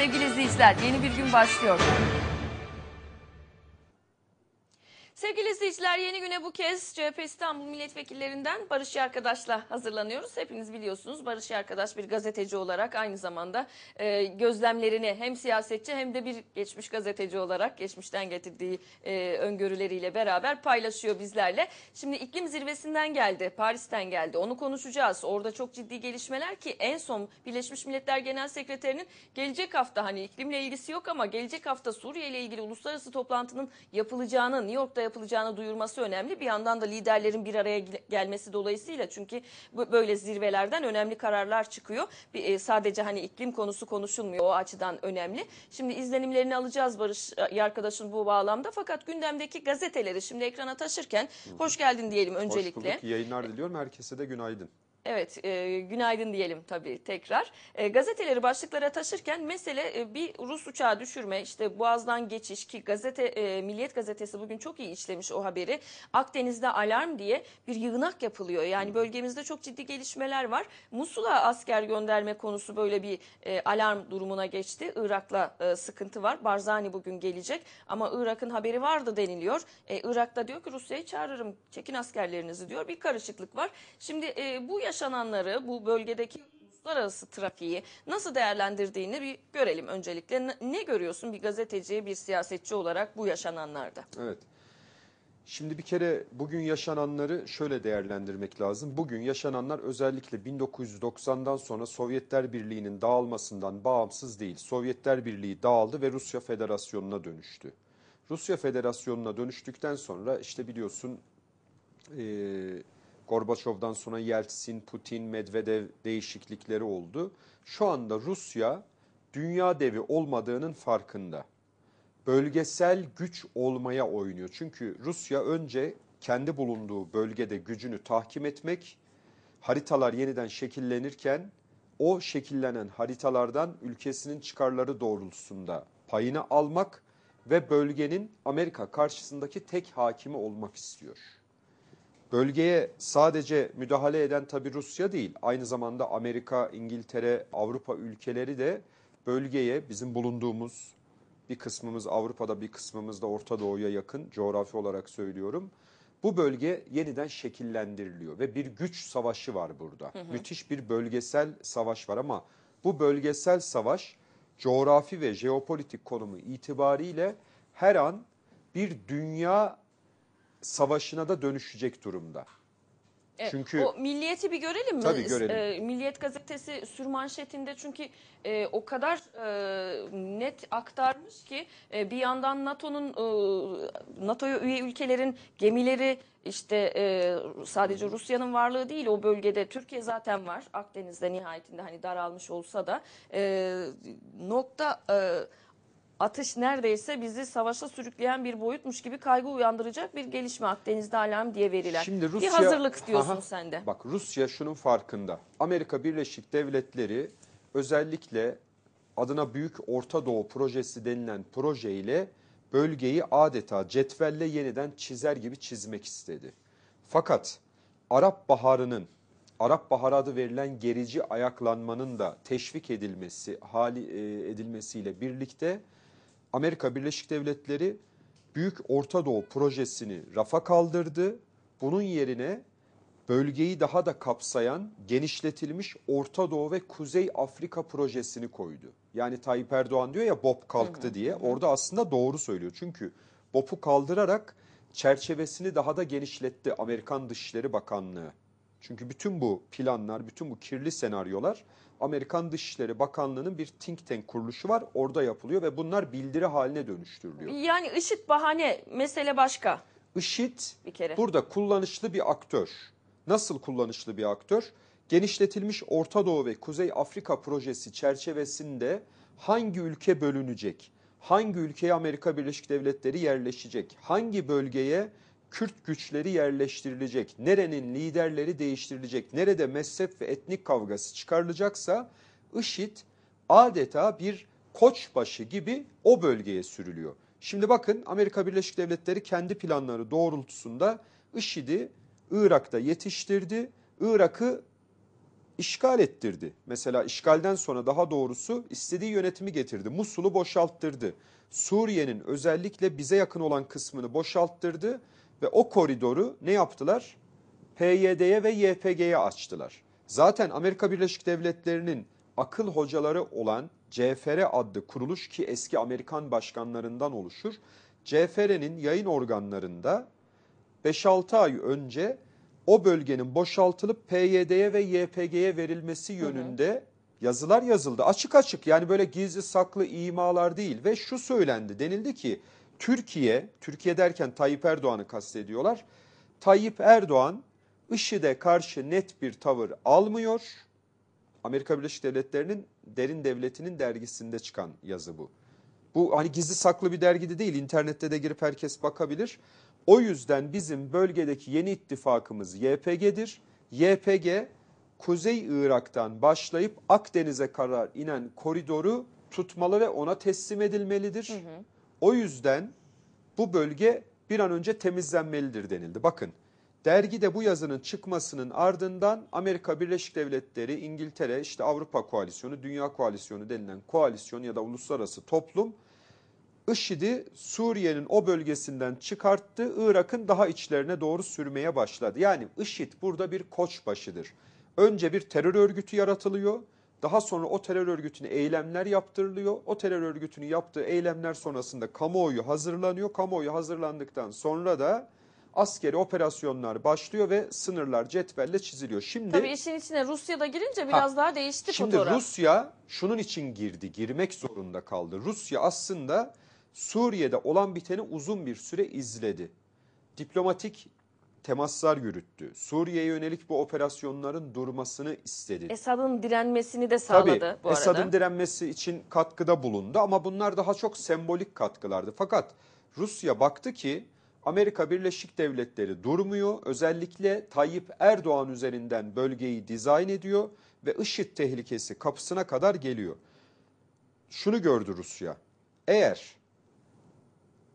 Sevgili izleyiciler yeni bir gün başlıyor. Sevgili izleyiciler yeni güne bu kez CHP İstanbul milletvekillerinden Barış Arkadaş'la hazırlanıyoruz. Hepiniz biliyorsunuz Barış Arkadaş bir gazeteci olarak aynı zamanda e, gözlemlerini hem siyasetçi hem de bir geçmiş gazeteci olarak geçmişten getirdiği e, öngörüleriyle beraber paylaşıyor bizlerle. Şimdi iklim zirvesinden geldi, Paris'ten geldi. Onu konuşacağız. Orada çok ciddi gelişmeler ki en son Birleşmiş Milletler Genel Sekreterinin gelecek hafta hani iklimle ilgisi yok ama gelecek hafta Suriye ile ilgili uluslararası toplantının yapılacağını New York'ta yapılacağını duyurması önemli. Bir yandan da liderlerin bir araya gelmesi dolayısıyla çünkü böyle zirvelerden önemli kararlar çıkıyor. Bir, e, sadece hani iklim konusu konuşulmuyor o açıdan önemli. Şimdi izlenimlerini alacağız Barış e, arkadaşın bu bağlamda. Fakat gündemdeki gazeteleri şimdi ekrana taşırken hoş geldin diyelim öncelikle. Hoş bulduk. yayınlar diliyorum. Herkese de günaydın. Evet, e, günaydın diyelim tabii tekrar. E, gazeteleri başlıklara taşırken mesele e, bir Rus uçağı düşürme, işte Boğaz'dan geçiş ki gazete e, Milliyet Gazetesi bugün çok iyi işlemiş o haberi. Akdeniz'de alarm diye bir yığınak yapılıyor. Yani bölgemizde çok ciddi gelişmeler var. Musul'a asker gönderme konusu böyle bir e, alarm durumuna geçti. Irak'la e, sıkıntı var. Barzani bugün gelecek ama Irak'ın haberi vardı deniliyor. E, Irak'ta diyor ki Rusya'yı çağırırım, çekin askerlerinizi diyor. Bir karışıklık var. Şimdi e, bu yaşananları bu bölgedeki uluslararası trafiği nasıl değerlendirdiğini bir görelim öncelikle. Ne, görüyorsun bir gazeteci, bir siyasetçi olarak bu yaşananlarda? Evet. Şimdi bir kere bugün yaşananları şöyle değerlendirmek lazım. Bugün yaşananlar özellikle 1990'dan sonra Sovyetler Birliği'nin dağılmasından bağımsız değil. Sovyetler Birliği dağıldı ve Rusya Federasyonu'na dönüştü. Rusya Federasyonu'na dönüştükten sonra işte biliyorsun... Gorbaçov'dan sonra Yeltsin, Putin, Medvedev değişiklikleri oldu. Şu anda Rusya dünya devi olmadığının farkında. Bölgesel güç olmaya oynuyor. Çünkü Rusya önce kendi bulunduğu bölgede gücünü tahkim etmek, haritalar yeniden şekillenirken o şekillenen haritalardan ülkesinin çıkarları doğrultusunda payını almak ve bölgenin Amerika karşısındaki tek hakimi olmak istiyor. Bölgeye sadece müdahale eden tabi Rusya değil, aynı zamanda Amerika, İngiltere, Avrupa ülkeleri de bölgeye bizim bulunduğumuz bir kısmımız Avrupa'da bir kısmımız da Orta Doğu'ya yakın coğrafi olarak söylüyorum. Bu bölge yeniden şekillendiriliyor ve bir güç savaşı var burada. Hı hı. Müthiş bir bölgesel savaş var ama bu bölgesel savaş coğrafi ve jeopolitik konumu itibariyle her an bir dünya savaşına da dönüşecek durumda. E, çünkü o milliyeti bir görelim mi? Tabii görelim. E, Milliyet gazetesi sürmanşetinde çünkü e, o kadar net aktarmış ki bir yandan NATO'nun NATO üye ülkelerin gemileri işte sadece Rusya'nın varlığı değil o bölgede Türkiye zaten var Akdeniz'de nihayetinde hani daralmış olsa da nokta atış neredeyse bizi savaşa sürükleyen bir boyutmuş gibi kaygı uyandıracak bir gelişme Akdeniz'de alarm diye verilen. Şimdi Rusya, bir hazırlık diyorsun aha, sen de. Bak Rusya şunun farkında. Amerika Birleşik Devletleri özellikle adına Büyük Orta Doğu Projesi denilen projeyle bölgeyi adeta cetvelle yeniden çizer gibi çizmek istedi. Fakat Arap Baharı'nın Arap Baharı adı verilen gerici ayaklanmanın da teşvik edilmesi hali e, edilmesiyle birlikte Amerika Birleşik Devletleri Büyük Orta Doğu projesini rafa kaldırdı. Bunun yerine bölgeyi daha da kapsayan genişletilmiş Orta Doğu ve Kuzey Afrika projesini koydu. Yani Tayyip Erdoğan diyor ya BOP kalktı hı hı. diye. Orada aslında doğru söylüyor. Çünkü BOP'u kaldırarak çerçevesini daha da genişletti Amerikan Dışişleri Bakanlığı. Çünkü bütün bu planlar, bütün bu kirli senaryolar Amerikan Dışişleri Bakanlığı'nın bir think tank kuruluşu var. Orada yapılıyor ve bunlar bildiri haline dönüştürülüyor. Yani IŞİD bahane mesele başka. IŞİD bir kere. burada kullanışlı bir aktör. Nasıl kullanışlı bir aktör? Genişletilmiş Orta Doğu ve Kuzey Afrika projesi çerçevesinde hangi ülke bölünecek? Hangi ülkeye Amerika Birleşik Devletleri yerleşecek? Hangi bölgeye Kürt güçleri yerleştirilecek, nerenin liderleri değiştirilecek, nerede mezhep ve etnik kavgası çıkarılacaksa IŞİD adeta bir koçbaşı gibi o bölgeye sürülüyor. Şimdi bakın Amerika Birleşik Devletleri kendi planları doğrultusunda IŞİD'i Irak'ta yetiştirdi. Irak'ı işgal ettirdi. Mesela işgalden sonra daha doğrusu istediği yönetimi getirdi. Musul'u boşalttırdı. Suriye'nin özellikle bize yakın olan kısmını boşalttırdı ve o koridoru ne yaptılar? PYD'ye ve YPG'ye açtılar. Zaten Amerika Birleşik Devletleri'nin akıl hocaları olan CFR adlı kuruluş ki eski Amerikan başkanlarından oluşur. CFR'nin yayın organlarında 5-6 ay önce o bölgenin boşaltılıp PYD'ye ve YPG'ye verilmesi yönünde yazılar yazıldı. Açık açık yani böyle gizli saklı imalar değil ve şu söylendi denildi ki Türkiye, Türkiye derken Tayyip Erdoğan'ı kastediyorlar. Tayyip Erdoğan IŞİD'e karşı net bir tavır almıyor. Amerika Birleşik Devletleri'nin Derin Devleti'nin dergisinde çıkan yazı bu. Bu hani gizli saklı bir dergide değil, internette de girip herkes bakabilir. O yüzden bizim bölgedeki yeni ittifakımız YPG'dir. YPG Kuzey Irak'tan başlayıp Akdeniz'e kadar inen koridoru tutmalı ve ona teslim edilmelidir. Hı hı. O yüzden bu bölge bir an önce temizlenmelidir denildi. Bakın dergide bu yazının çıkmasının ardından Amerika Birleşik Devletleri, İngiltere, işte Avrupa Koalisyonu, Dünya Koalisyonu denilen koalisyon ya da uluslararası toplum IŞİD'i Suriye'nin o bölgesinden çıkarttı, Irak'ın daha içlerine doğru sürmeye başladı. Yani IŞİD burada bir koçbaşıdır. Önce bir terör örgütü yaratılıyor. Daha sonra o terör örgütüne eylemler yaptırılıyor. O terör örgütünün yaptığı eylemler sonrasında kamuoyu hazırlanıyor. Kamuoyu hazırlandıktan sonra da askeri operasyonlar başlıyor ve sınırlar cetvelle çiziliyor. Şimdi Tabii işin içine Rusya da girince biraz ha, daha değişti şimdi fotoğraf. Şimdi Rusya şunun için girdi, girmek zorunda kaldı. Rusya aslında Suriye'de olan biteni uzun bir süre izledi. Diplomatik temaslar yürüttü. Suriye'ye yönelik bu operasyonların durmasını istedi. Esad'ın direnmesini de sağladı Tabii, bu arada. Esad'ın direnmesi için katkıda bulundu ama bunlar daha çok sembolik katkılardı. Fakat Rusya baktı ki Amerika Birleşik Devletleri durmuyor. Özellikle Tayyip Erdoğan üzerinden bölgeyi dizayn ediyor ve IŞİD tehlikesi kapısına kadar geliyor. Şunu gördü Rusya. Eğer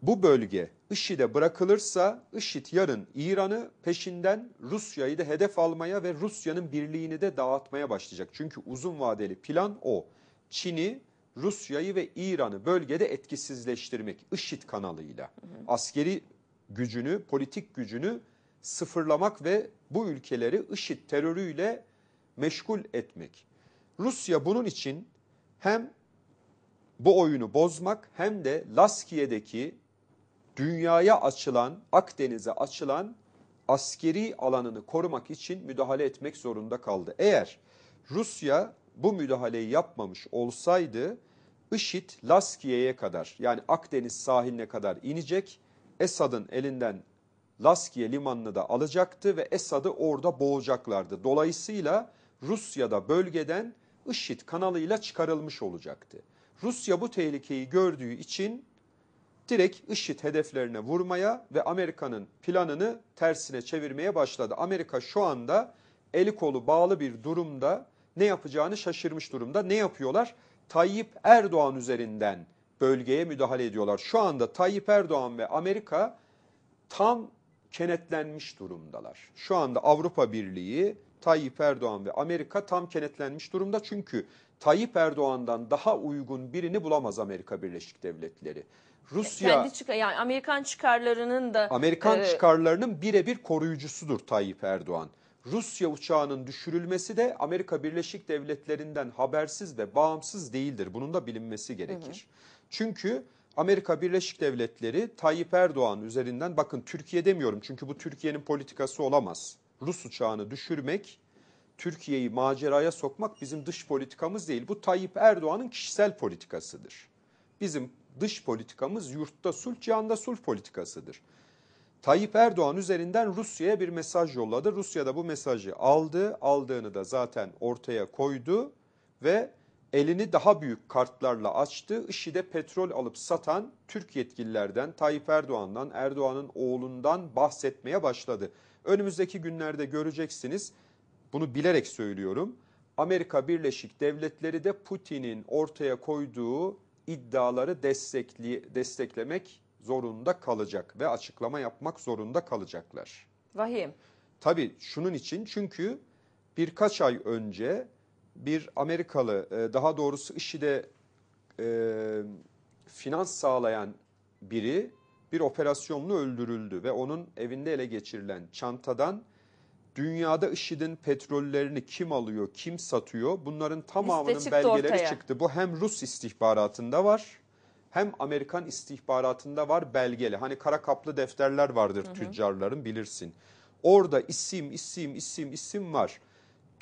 bu bölge IŞİD'e bırakılırsa IŞİD yarın İran'ı peşinden Rusya'yı da hedef almaya ve Rusya'nın birliğini de dağıtmaya başlayacak. Çünkü uzun vadeli plan o. Çin'i, Rusya'yı ve İran'ı bölgede etkisizleştirmek IŞİD kanalıyla. Askeri gücünü, politik gücünü sıfırlamak ve bu ülkeleri IŞİD terörüyle meşgul etmek. Rusya bunun için hem bu oyunu bozmak hem de Laskiye'deki dünyaya açılan, Akdeniz'e açılan askeri alanını korumak için müdahale etmek zorunda kaldı. Eğer Rusya bu müdahaleyi yapmamış olsaydı IŞİD Laskiye'ye kadar yani Akdeniz sahiline kadar inecek. Esad'ın elinden Laskiye limanını da alacaktı ve Esad'ı orada boğacaklardı. Dolayısıyla Rusya'da bölgeden IŞİD kanalıyla çıkarılmış olacaktı. Rusya bu tehlikeyi gördüğü için direkt IŞİD hedeflerine vurmaya ve Amerika'nın planını tersine çevirmeye başladı. Amerika şu anda eli kolu bağlı bir durumda ne yapacağını şaşırmış durumda. Ne yapıyorlar? Tayyip Erdoğan üzerinden bölgeye müdahale ediyorlar. Şu anda Tayyip Erdoğan ve Amerika tam kenetlenmiş durumdalar. Şu anda Avrupa Birliği, Tayyip Erdoğan ve Amerika tam kenetlenmiş durumda. Çünkü Tayyip Erdoğan'dan daha uygun birini bulamaz Amerika Birleşik Devletleri. Rusya kendi çıkar yani Amerikan çıkarlarının da Amerikan e, çıkarlarının birebir koruyucusudur Tayyip Erdoğan. Rusya uçağının düşürülmesi de Amerika Birleşik Devletleri'nden habersiz ve bağımsız değildir. Bunun da bilinmesi gerekir. Hı hı. Çünkü Amerika Birleşik Devletleri Tayyip Erdoğan üzerinden bakın Türkiye demiyorum çünkü bu Türkiye'nin politikası olamaz. Rus uçağını düşürmek, Türkiye'yi maceraya sokmak bizim dış politikamız değil. Bu Tayyip Erdoğan'ın kişisel politikasıdır. Bizim dış politikamız yurtta sulh, cihanda sulh politikasıdır. Tayyip Erdoğan üzerinden Rusya'ya bir mesaj yolladı. Rusya da bu mesajı aldı. Aldığını da zaten ortaya koydu ve elini daha büyük kartlarla açtı. IŞİD'e petrol alıp satan Türk yetkililerden, Tayyip Erdoğan'dan, Erdoğan'ın oğlundan bahsetmeye başladı. Önümüzdeki günlerde göreceksiniz. Bunu bilerek söylüyorum. Amerika Birleşik Devletleri de Putin'in ortaya koyduğu iddiaları destekli, desteklemek zorunda kalacak ve açıklama yapmak zorunda kalacaklar. Vahim. Tabii şunun için çünkü birkaç ay önce bir Amerikalı e, daha doğrusu IŞİD'e e, finans sağlayan biri bir operasyonlu öldürüldü ve onun evinde ele geçirilen çantadan dünyada IŞİD'in petrollerini kim alıyor, kim satıyor bunların tamamının çıktı belgeleri ortaya. çıktı. Bu hem Rus istihbaratında var hem Amerikan istihbaratında var belgeli. Hani kara kaplı defterler vardır hı hı. tüccarların bilirsin. Orada isim, isim, isim, isim var.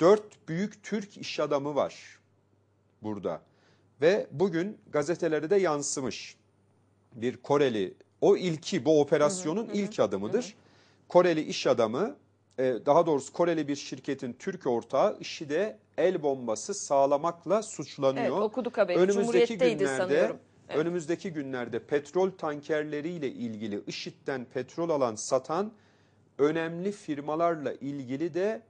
Dört büyük Türk iş adamı var burada. Ve bugün gazetelere de yansımış bir Koreli. O ilki bu operasyonun hı hı, ilk adımıdır. hı. Koreli iş adamı e, daha doğrusu Koreli bir şirketin Türk ortağı işi de el bombası sağlamakla suçlanıyor. Evet okuduk haberi. Önümüzdeki günlerde, Evet. Önümüzdeki günlerde petrol tankerleriyle ilgili IŞİD'den petrol alan satan önemli firmalarla ilgili de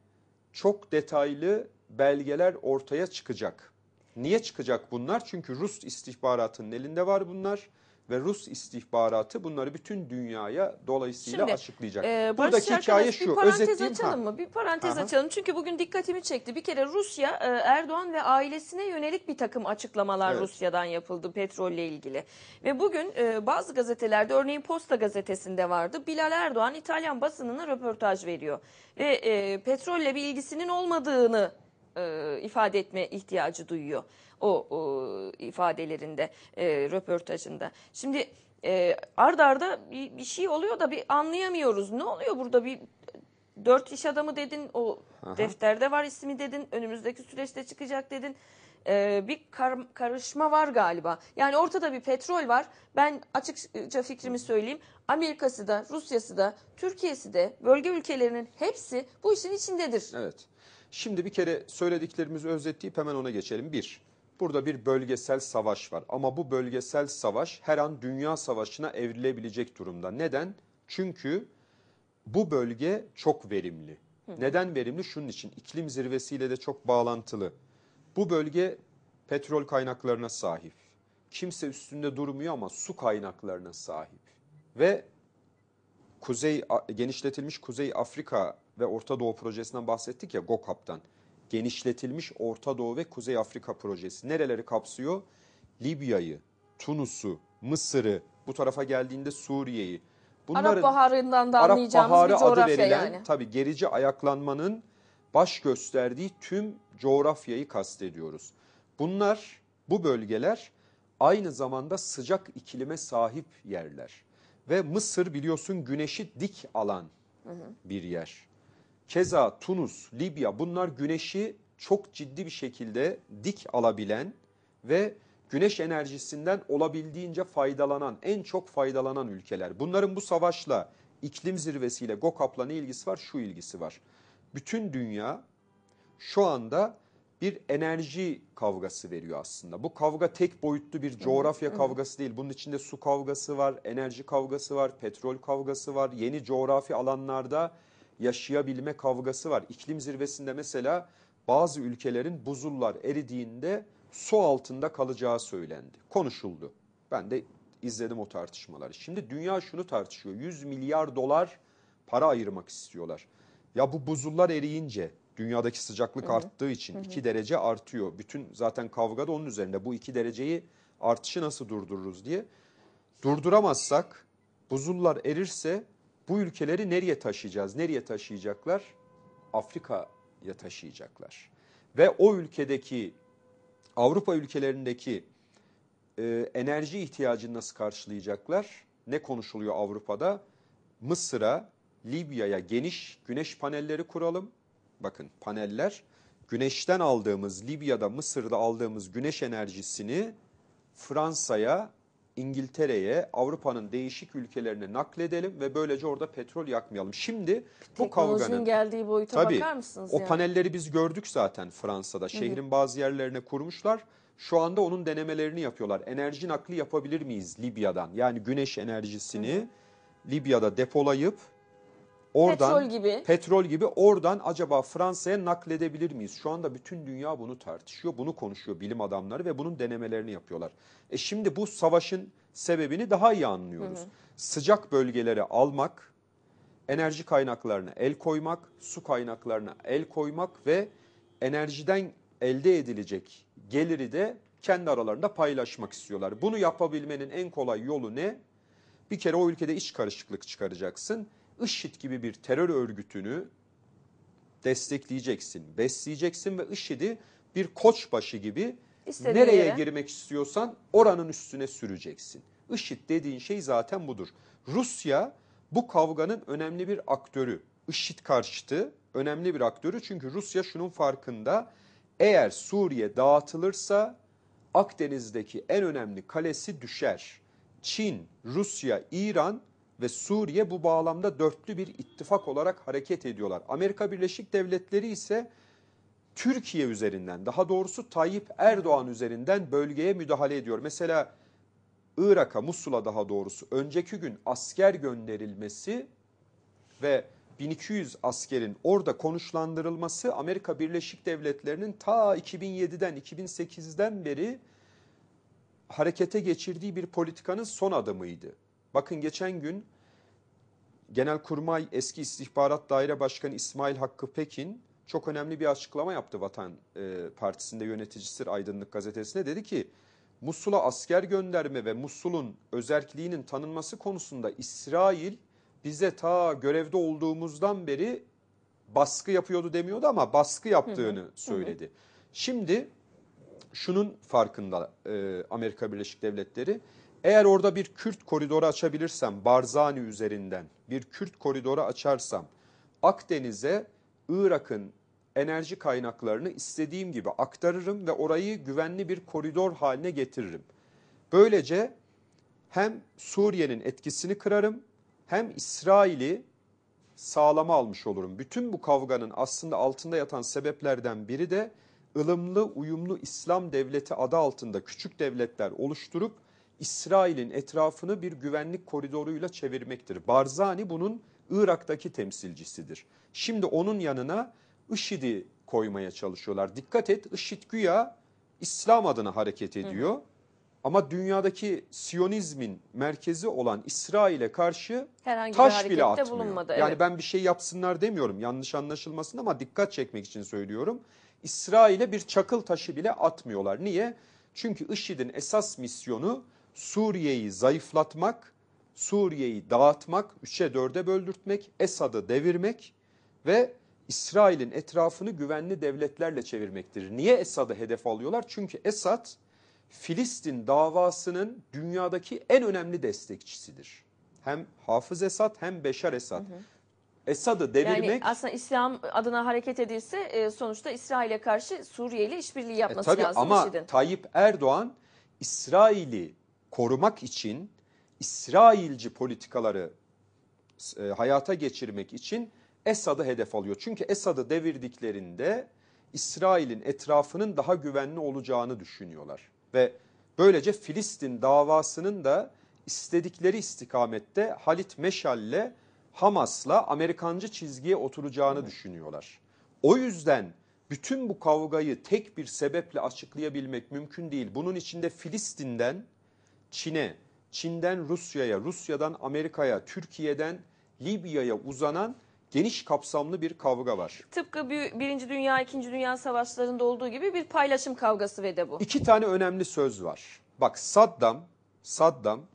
çok detaylı belgeler ortaya çıkacak. Niye çıkacak bunlar? Çünkü Rus istihbaratının elinde var bunlar ve Rus istihbaratı bunları bütün dünyaya dolayısıyla Şimdi, açıklayacak. E, Buradaki Şarkı hikaye şu. Bir parantez özetleyeyim. açalım mı? Bir parantez Aha. açalım. Çünkü bugün dikkatimi çekti. Bir kere Rusya e, Erdoğan ve ailesine yönelik bir takım açıklamalar evet. Rusya'dan yapıldı petrolle ilgili. Ve bugün e, bazı gazetelerde örneğin Posta gazetesinde vardı. Bilal Erdoğan İtalyan basınına röportaj veriyor. Ve e, petrolle bir ilgisinin olmadığını e, ifade etme ihtiyacı duyuyor o, o ifadelerinde, e, röportajında. Şimdi e, arda arda bir, bir şey oluyor da bir anlayamıyoruz. Ne oluyor burada bir dört iş adamı dedin, o Aha. defterde var ismi dedin, önümüzdeki süreçte çıkacak dedin. Ee, bir kar karışma var galiba. Yani ortada bir petrol var. Ben açıkça fikrimi söyleyeyim. Amerika'sı da, Rusya'sı da, Türkiye'si de, bölge ülkelerinin hepsi bu işin içindedir. Evet. Şimdi bir kere söylediklerimizi özetleyip hemen ona geçelim. Bir, Burada bir bölgesel savaş var ama bu bölgesel savaş her an dünya savaşına evrilebilecek durumda. Neden? Çünkü bu bölge çok verimli. Neden verimli? Şunun için iklim zirvesiyle de çok bağlantılı. Bu bölge petrol kaynaklarına sahip. Kimse üstünde durmuyor ama su kaynaklarına sahip. Ve kuzey genişletilmiş Kuzey Afrika ve Orta Doğu projesinden bahsettik ya GOKAP'tan genişletilmiş Orta Doğu ve Kuzey Afrika projesi. Nereleri kapsıyor? Libya'yı, Tunus'u, Mısır'ı, bu tarafa geldiğinde Suriye'yi. Bunların, Arap Baharı'ndan da Arap Baharı bir adı verilen, yani. Tabii gerici ayaklanmanın baş gösterdiği tüm coğrafyayı kastediyoruz. Bunlar, bu bölgeler aynı zamanda sıcak iklime sahip yerler. Ve Mısır biliyorsun güneşi dik alan hı hı. bir yer. Keza Tunus, Libya bunlar güneşi çok ciddi bir şekilde dik alabilen ve güneş enerjisinden olabildiğince faydalanan, en çok faydalanan ülkeler. Bunların bu savaşla, iklim zirvesiyle GOKAP'la ne ilgisi var? Şu ilgisi var. Bütün dünya şu anda bir enerji kavgası veriyor aslında. Bu kavga tek boyutlu bir coğrafya kavgası değil. Bunun içinde su kavgası var, enerji kavgası var, petrol kavgası var. Yeni coğrafi alanlarda yaşayabilme kavgası var. İklim zirvesinde mesela bazı ülkelerin buzullar eridiğinde su altında kalacağı söylendi. Konuşuldu. Ben de izledim o tartışmaları. Şimdi dünya şunu tartışıyor. 100 milyar dolar para ayırmak istiyorlar. Ya bu buzullar eriyince dünyadaki sıcaklık hı arttığı için 2 derece artıyor. Bütün zaten kavga da onun üzerinde. Bu 2 dereceyi artışı nasıl durdururuz diye. Durduramazsak buzullar erirse bu ülkeleri nereye taşıyacağız? Nereye taşıyacaklar? Afrika'ya taşıyacaklar. Ve o ülkedeki Avrupa ülkelerindeki e, enerji ihtiyacını nasıl karşılayacaklar? Ne konuşuluyor Avrupa'da? Mısır'a, Libya'ya geniş güneş panelleri kuralım. Bakın paneller güneşten aldığımız Libya'da Mısır'da aldığımız güneş enerjisini Fransa'ya İngiltere'ye, Avrupa'nın değişik ülkelerine nakledelim ve böylece orada petrol yakmayalım. Şimdi bu Teknolojinin kavganın geldiği boyuta tabii, bakar mısınız? O yani? panelleri biz gördük zaten Fransa'da. Şehrin bazı yerlerine kurmuşlar. Şu anda onun denemelerini yapıyorlar. Enerji nakli yapabilir miyiz Libya'dan? Yani güneş enerjisini hı hı. Libya'da depolayıp oradan petrol gibi petrol gibi oradan acaba Fransa'ya nakledebilir miyiz? Şu anda bütün dünya bunu tartışıyor, bunu konuşuyor bilim adamları ve bunun denemelerini yapıyorlar. E şimdi bu savaşın sebebini daha iyi anlıyoruz. Hı hı. Sıcak bölgeleri almak, enerji kaynaklarına el koymak, su kaynaklarına el koymak ve enerjiden elde edilecek geliri de kendi aralarında paylaşmak istiyorlar. Bunu yapabilmenin en kolay yolu ne? Bir kere o ülkede iç karışıklık çıkaracaksın. IŞİD gibi bir terör örgütünü destekleyeceksin, besleyeceksin ve IŞİD'i bir koçbaşı gibi İstediğin nereye yere. girmek istiyorsan oranın üstüne süreceksin. IŞİD dediğin şey zaten budur. Rusya bu kavganın önemli bir aktörü. IŞİD karşıtı önemli bir aktörü çünkü Rusya şunun farkında eğer Suriye dağıtılırsa Akdeniz'deki en önemli kalesi düşer. Çin, Rusya, İran ve Suriye bu bağlamda dörtlü bir ittifak olarak hareket ediyorlar. Amerika Birleşik Devletleri ise Türkiye üzerinden daha doğrusu Tayyip Erdoğan üzerinden bölgeye müdahale ediyor. Mesela Irak'a Musul'a daha doğrusu önceki gün asker gönderilmesi ve 1200 askerin orada konuşlandırılması Amerika Birleşik Devletleri'nin ta 2007'den 2008'den beri harekete geçirdiği bir politikanın son adımıydı. Bakın geçen gün Genelkurmay eski istihbarat daire başkanı İsmail Hakkı Pekin çok önemli bir açıklama yaptı Vatan e, Partisi'nde yöneticisi Aydınlık Gazetesi'ne. Dedi ki Musul'a asker gönderme ve Musul'un özerkliğinin tanınması konusunda İsrail bize ta görevde olduğumuzdan beri baskı yapıyordu demiyordu ama baskı yaptığını hı hı, söyledi. Hı. Şimdi şunun farkında e, Amerika Birleşik Devletleri eğer orada bir Kürt koridoru açabilirsem, Barzani üzerinden bir Kürt koridoru açarsam, Akdeniz'e Irak'ın enerji kaynaklarını istediğim gibi aktarırım ve orayı güvenli bir koridor haline getiririm. Böylece hem Suriye'nin etkisini kırarım hem İsrail'i sağlama almış olurum. Bütün bu kavganın aslında altında yatan sebeplerden biri de ılımlı, uyumlu İslam devleti adı altında küçük devletler oluşturup İsrail'in etrafını bir güvenlik koridoruyla çevirmektir. Barzani bunun Irak'taki temsilcisidir. Şimdi onun yanına IŞİD'i koymaya çalışıyorlar. Dikkat et IŞİD güya İslam adına hareket ediyor. Hı hı. Ama dünyadaki Siyonizmin merkezi olan İsrail'e karşı Herhangi taş bile atmıyor. Bulunmadı, evet. Yani ben bir şey yapsınlar demiyorum yanlış anlaşılmasın ama dikkat çekmek için söylüyorum. İsrail'e bir çakıl taşı bile atmıyorlar. Niye? Çünkü IŞİD'in esas misyonu Suriye'yi zayıflatmak, Suriye'yi dağıtmak, üçe dörde böldürtmek, Esad'ı devirmek ve İsrail'in etrafını güvenli devletlerle çevirmektir. Niye Esad'ı hedef alıyorlar? Çünkü Esad Filistin davasının dünyadaki en önemli destekçisidir. Hem Hafız Esad hem Beşar Esad. Hı hı. Esad'ı devirmek... Yani aslında İslam adına hareket edilse e, sonuçta İsrail'e karşı Suriyeli işbirliği e, yapması e, tabii lazım. Ama Tayyip Erdoğan İsrail'i korumak için İsrailci politikaları e, hayata geçirmek için Esad'ı hedef alıyor. Çünkü Esad'ı devirdiklerinde İsrail'in etrafının daha güvenli olacağını düşünüyorlar. Ve böylece Filistin davasının da istedikleri istikamette Halit Meşal'le Hamas'la Amerikancı çizgiye oturacağını evet. düşünüyorlar. O yüzden bütün bu kavgayı tek bir sebeple açıklayabilmek mümkün değil. Bunun içinde Filistin'den Çin'e, Çin'den Rusya'ya, Rusya'dan Amerika'ya, Türkiye'den Libya'ya uzanan geniş kapsamlı bir kavga var. Tıpkı Birinci Dünya, İkinci Dünya Savaşlarında olduğu gibi bir paylaşım kavgası ve de bu. İki tane önemli söz var. Bak Saddam, Saddam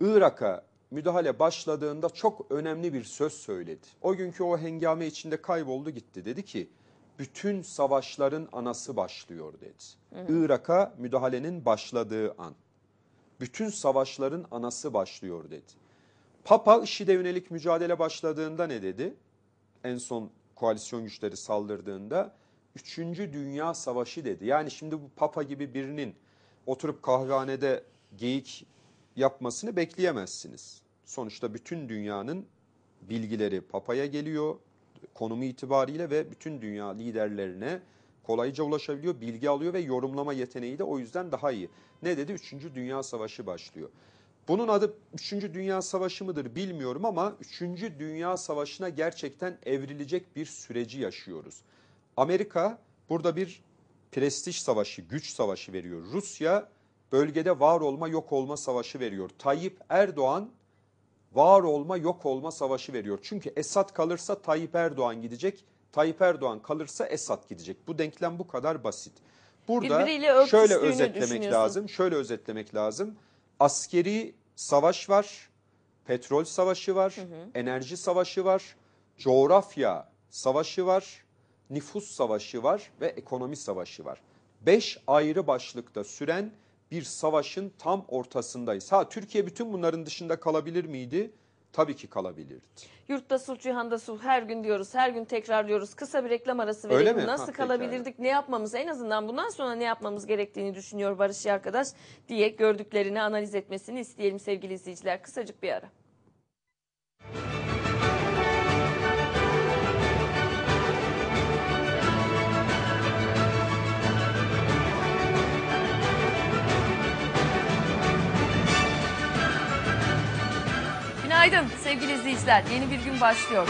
Irak'a müdahale başladığında çok önemli bir söz söyledi. O günkü o hengame içinde kayboldu gitti. Dedi ki bütün savaşların anası başlıyor dedi. Irak'a müdahalenin başladığı an bütün savaşların anası başlıyor dedi. Papa IŞİD'e yönelik mücadele başladığında ne dedi? En son koalisyon güçleri saldırdığında 3. Dünya Savaşı dedi. Yani şimdi bu Papa gibi birinin oturup kahvehanede geyik yapmasını bekleyemezsiniz. Sonuçta bütün dünyanın bilgileri Papa'ya geliyor konumu itibariyle ve bütün dünya liderlerine kolayca ulaşabiliyor, bilgi alıyor ve yorumlama yeteneği de o yüzden daha iyi. Ne dedi? Üçüncü Dünya Savaşı başlıyor. Bunun adı 3. Dünya Savaşı mıdır bilmiyorum ama 3. Dünya Savaşı'na gerçekten evrilecek bir süreci yaşıyoruz. Amerika burada bir prestij savaşı, güç savaşı veriyor. Rusya bölgede var olma yok olma savaşı veriyor. Tayyip Erdoğan var olma yok olma savaşı veriyor. Çünkü Esad kalırsa Tayyip Erdoğan gidecek. Tayyip Erdoğan kalırsa esat gidecek. Bu denklem bu kadar basit. Burada şöyle özetlemek lazım. Şöyle özetlemek lazım. Askeri savaş var, petrol savaşı var, hı hı. enerji savaşı var, coğrafya savaşı var, nüfus savaşı var ve ekonomi savaşı var. Beş ayrı başlıkta süren bir savaşın tam ortasındayız. Ha Türkiye bütün bunların dışında kalabilir miydi? tabii ki kalabilirdi. Yurtta sulh, cihanda sulh her gün diyoruz, her gün tekrarlıyoruz. Kısa bir reklam arası verelim. Nasıl Ha, kalabilirdik, ne yapmamız, en azından bundan sonra ne yapmamız gerektiğini düşünüyor Barış arkadaş diye gördüklerini analiz etmesini isteyelim sevgili izleyiciler. Kısacık bir ara. Günaydın sevgili izleyiciler. Yeni bir gün başlıyor.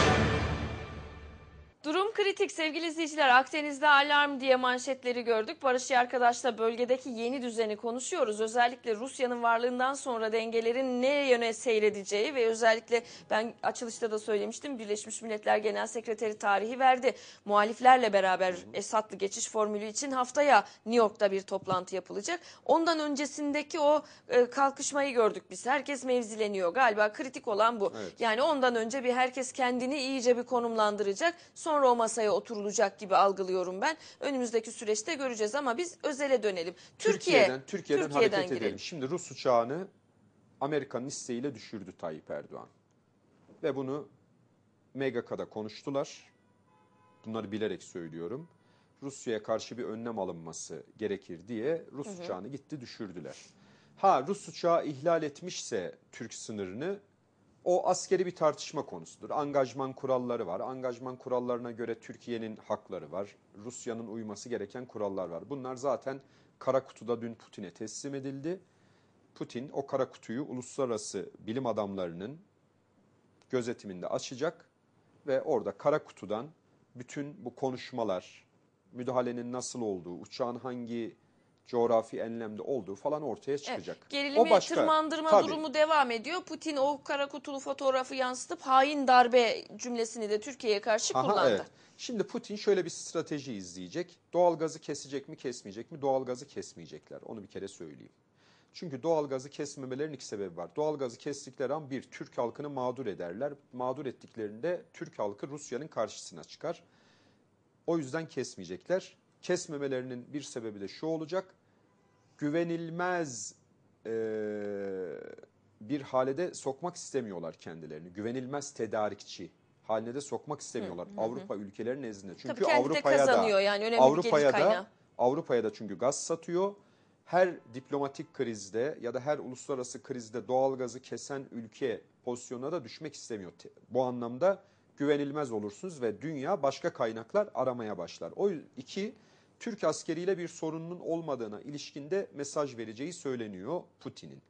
Durum kritik sevgili izleyiciler. Akdeniz'de alarm diye manşetleri gördük. Barış arkadaşla bölgedeki yeni düzeni konuşuyoruz. Özellikle Rusya'nın varlığından sonra dengelerin ne yöne seyredeceği ve özellikle ben açılışta da söylemiştim. Birleşmiş Milletler Genel Sekreteri tarihi verdi. Muhaliflerle beraber Esadlı geçiş formülü için haftaya New York'ta bir toplantı yapılacak. Ondan öncesindeki o e, kalkışmayı gördük biz. Herkes mevzileniyor. Galiba kritik olan bu. Evet. Yani ondan önce bir herkes kendini iyice bir konumlandıracak. Sonra sonra o masaya oturulacak gibi algılıyorum ben. Önümüzdeki süreçte göreceğiz ama biz özele dönelim. Türkiye, Türkiye'den, Türkiye'den, Türkiye'den hareket girelim. edelim. Şimdi Rus uçağını Amerika'nın isteğiyle düşürdü Tayyip Erdoğan. Ve bunu megakada konuştular. Bunları bilerek söylüyorum. Rusya'ya karşı bir önlem alınması gerekir diye Rus hı hı. uçağını gitti düşürdüler. Ha Rus uçağı ihlal etmişse Türk sınırını o askeri bir tartışma konusudur. Angajman kuralları var. Angajman kurallarına göre Türkiye'nin hakları var. Rusya'nın uyması gereken kurallar var. Bunlar zaten kara kutuda dün Putin'e teslim edildi. Putin o kara kutuyu uluslararası bilim adamlarının gözetiminde açacak ve orada kara kutudan bütün bu konuşmalar, müdahalenin nasıl olduğu, uçağın hangi coğrafi enlemde olduğu falan ortaya çıkacak. Evet, gerilimi o başka. tırmandırma Tabii. durumu devam ediyor. Putin o kara kutulu fotoğrafı yansıtıp hain darbe cümlesini de Türkiye'ye karşı Aha, kullandı. Evet. Şimdi Putin şöyle bir strateji izleyecek. Doğalgazı kesecek mi kesmeyecek mi? Doğalgazı kesmeyecekler. Onu bir kere söyleyeyim. Çünkü doğalgazı kesmemelerinin iki sebebi var. Doğalgazı kestikleri an bir Türk halkını mağdur ederler. Mağdur ettiklerinde Türk halkı Rusya'nın karşısına çıkar. O yüzden kesmeyecekler kesmemelerinin bir sebebi de şu olacak. Güvenilmez e, bir halede sokmak istemiyorlar kendilerini. Güvenilmez tedarikçi haline de sokmak istemiyorlar hı hı. Avrupa ülkeleri nezdinde. Çünkü Tabii Avrupa'ya da yani önemli Avrupa'ya da Avrupa'ya da çünkü gaz satıyor. Her diplomatik krizde ya da her uluslararası krizde doğal gazı kesen ülke pozisyonuna da düşmek istemiyor. Bu anlamda güvenilmez olursunuz ve dünya başka kaynaklar aramaya başlar. O iki Türk askeriyle bir sorununun olmadığına ilişkinde mesaj vereceği söyleniyor Putin'in.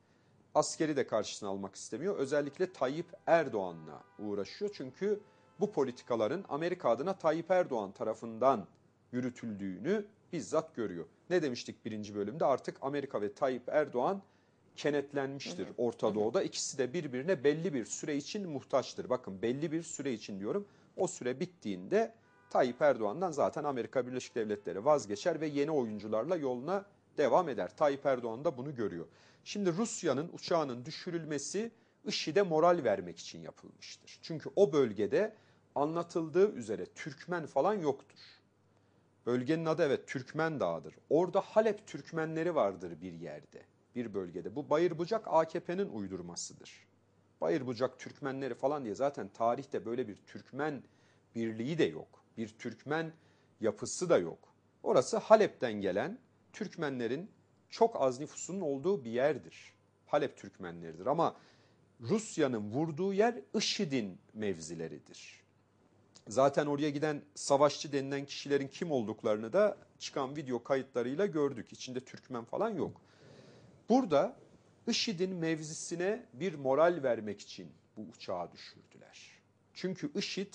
Askeri de karşısına almak istemiyor. Özellikle Tayyip Erdoğan'la uğraşıyor. Çünkü bu politikaların Amerika adına Tayyip Erdoğan tarafından yürütüldüğünü bizzat görüyor. Ne demiştik birinci bölümde? Artık Amerika ve Tayyip Erdoğan kenetlenmiştir evet. Orta Doğu'da. Evet. İkisi de birbirine belli bir süre için muhtaçtır. Bakın belli bir süre için diyorum. O süre bittiğinde Tayyip Erdoğan'dan zaten Amerika Birleşik Devletleri vazgeçer ve yeni oyuncularla yoluna devam eder. Tayyip Erdoğan da bunu görüyor. Şimdi Rusya'nın uçağının düşürülmesi IŞİD'e moral vermek için yapılmıştır. Çünkü o bölgede anlatıldığı üzere Türkmen falan yoktur. Bölgenin adı evet Türkmen Dağı'dır. Orada Halep Türkmenleri vardır bir yerde, bir bölgede. Bu Bayır Bucak AKP'nin uydurmasıdır. Bayır Bucak Türkmenleri falan diye zaten tarihte böyle bir Türkmen birliği de yok bir Türkmen yapısı da yok. Orası Halep'ten gelen Türkmenlerin çok az nüfusunun olduğu bir yerdir. Halep Türkmenleridir ama Rusya'nın vurduğu yer IŞİD'in mevzileridir. Zaten oraya giden savaşçı denilen kişilerin kim olduklarını da çıkan video kayıtlarıyla gördük. İçinde Türkmen falan yok. Burada IŞİD'in mevzisine bir moral vermek için bu uçağı düşürdüler. Çünkü IŞİD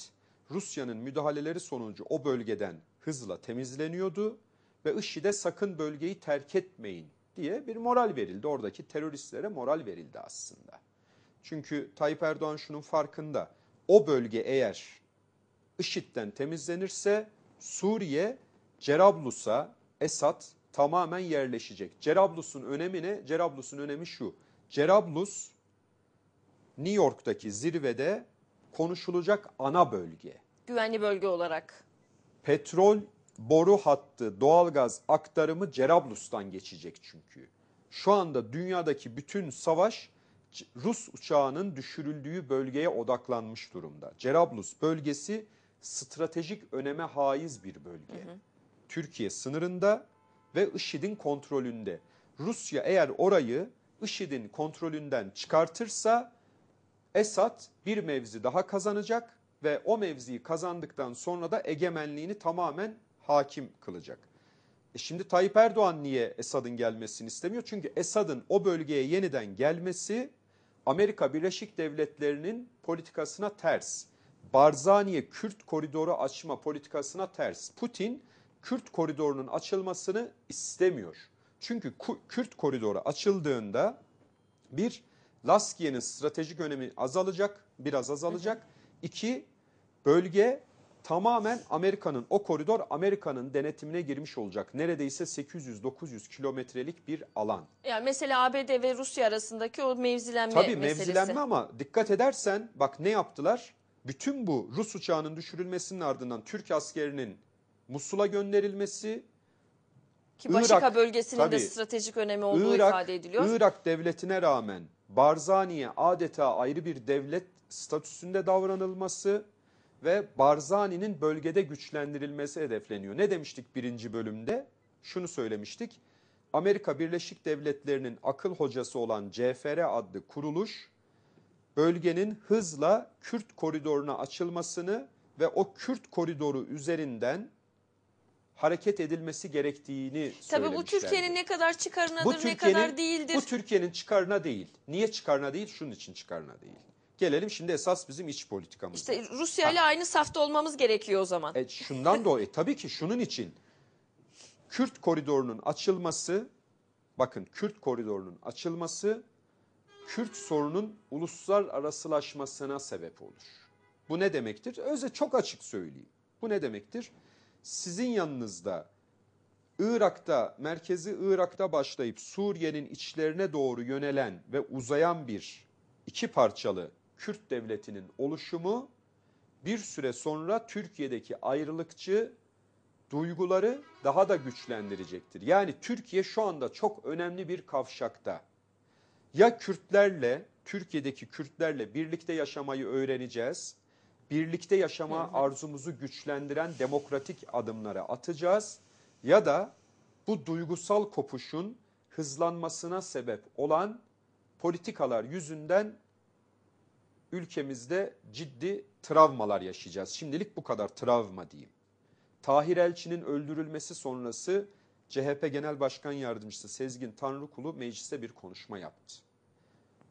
Rusya'nın müdahaleleri sonucu o bölgeden hızla temizleniyordu ve IŞİD'e sakın bölgeyi terk etmeyin diye bir moral verildi. Oradaki teröristlere moral verildi aslında. Çünkü Tayyip Erdoğan şunun farkında. O bölge eğer IŞİD'den temizlenirse Suriye Cerablus'a Esad tamamen yerleşecek. Cerablus'un önemi ne? Cerablus'un önemi şu. Cerablus New York'taki zirvede konuşulacak ana bölge. Güvenli bölge olarak. Petrol boru hattı, doğalgaz aktarımı Cerablus'tan geçecek çünkü. Şu anda dünyadaki bütün savaş Rus uçağının düşürüldüğü bölgeye odaklanmış durumda. Cerablus bölgesi stratejik öneme haiz bir bölge. Hı hı. Türkiye sınırında ve IŞİD'in kontrolünde. Rusya eğer orayı IŞİD'in kontrolünden çıkartırsa Esad bir mevzi daha kazanacak ve o mevziyi kazandıktan sonra da egemenliğini tamamen hakim kılacak. E şimdi Tayyip Erdoğan niye Esad'ın gelmesini istemiyor? Çünkü Esad'ın o bölgeye yeniden gelmesi Amerika Birleşik Devletleri'nin politikasına ters. Barzaniye Kürt koridoru açma politikasına ters. Putin Kürt koridorunun açılmasını istemiyor. Çünkü Kürt koridoru açıldığında bir Laskiye'nin stratejik önemi azalacak, biraz azalacak. İki, bölge tamamen Amerika'nın o koridor Amerika'nın denetimine girmiş olacak. Neredeyse 800-900 kilometrelik bir alan. Yani mesela ABD ve Rusya arasındaki o mevzilenme Tabii meselesi. mevzilenme ama dikkat edersen bak ne yaptılar? Bütün bu Rus uçağının düşürülmesinin ardından Türk askerinin Musul'a gönderilmesi, ki Başika bölgesinin tabii, de stratejik önemi olduğu Irak, ifade ediliyor. Irak devletine rağmen Barzani'ye adeta ayrı bir devlet statüsünde davranılması ve Barzani'nin bölgede güçlendirilmesi hedefleniyor. Ne demiştik birinci bölümde? Şunu söylemiştik. Amerika Birleşik Devletleri'nin akıl hocası olan CFR adlı kuruluş bölgenin hızla Kürt koridoruna açılmasını ve o Kürt koridoru üzerinden hareket edilmesi gerektiğini Tabii bu Türkiye'nin ne kadar çıkarınadır ne kadar değildir. Bu Türkiye'nin çıkarına değil. Niye çıkarına değil? Şunun için çıkarına değil. Gelelim şimdi esas bizim iç politikamız. İşte Rusya ile aynı safta olmamız gerekiyor o zaman. E, şundan dolayı tabii ki şunun için Kürt koridorunun açılması bakın Kürt koridorunun açılması Kürt sorunun uluslararasılaşmasına sebep olur. Bu ne demektir? Öze çok açık söyleyeyim. Bu ne demektir? sizin yanınızda Irak'ta, merkezi Irak'ta başlayıp Suriye'nin içlerine doğru yönelen ve uzayan bir iki parçalı Kürt devletinin oluşumu bir süre sonra Türkiye'deki ayrılıkçı duyguları daha da güçlendirecektir. Yani Türkiye şu anda çok önemli bir kavşakta. Ya Kürtlerle, Türkiye'deki Kürtlerle birlikte yaşamayı öğreneceğiz birlikte yaşama arzumuzu güçlendiren demokratik adımlara atacağız ya da bu duygusal kopuşun hızlanmasına sebep olan politikalar yüzünden ülkemizde ciddi travmalar yaşayacağız. Şimdilik bu kadar travma diyeyim. Tahir Elçi'nin öldürülmesi sonrası CHP Genel Başkan Yardımcısı Sezgin Tanrıkulu Meclise bir konuşma yaptı.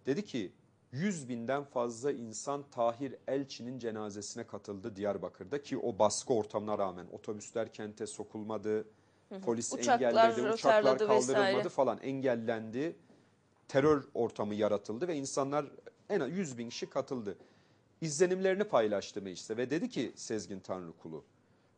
Dedi ki 100 binden fazla insan Tahir Elçi'nin cenazesine katıldı Diyarbakır'da ki o baskı ortamına rağmen otobüsler kente sokulmadı, polis uçaklar engelledi, uçaklar kaldırılmadı vesaire. falan engellendi. Terör ortamı yaratıldı ve insanlar en az 100 bin kişi katıldı. İzlenimlerini paylaştı mecliste ve dedi ki Sezgin Tanrıkulu,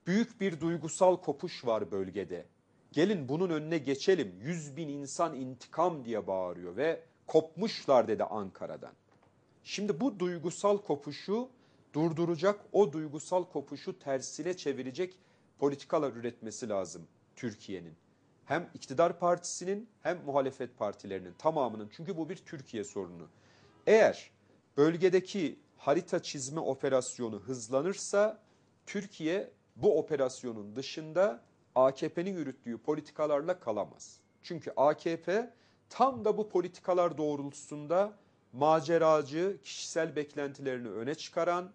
büyük bir duygusal kopuş var bölgede. Gelin bunun önüne geçelim. 100 bin insan intikam diye bağırıyor ve kopmuşlar dedi Ankara'dan. Şimdi bu duygusal kopuşu durduracak, o duygusal kopuşu tersine çevirecek politikalar üretmesi lazım Türkiye'nin. Hem iktidar partisinin hem muhalefet partilerinin tamamının. Çünkü bu bir Türkiye sorunu. Eğer bölgedeki harita çizme operasyonu hızlanırsa Türkiye bu operasyonun dışında AKP'nin yürüttüğü politikalarla kalamaz. Çünkü AKP tam da bu politikalar doğrultusunda maceracı kişisel beklentilerini öne çıkaran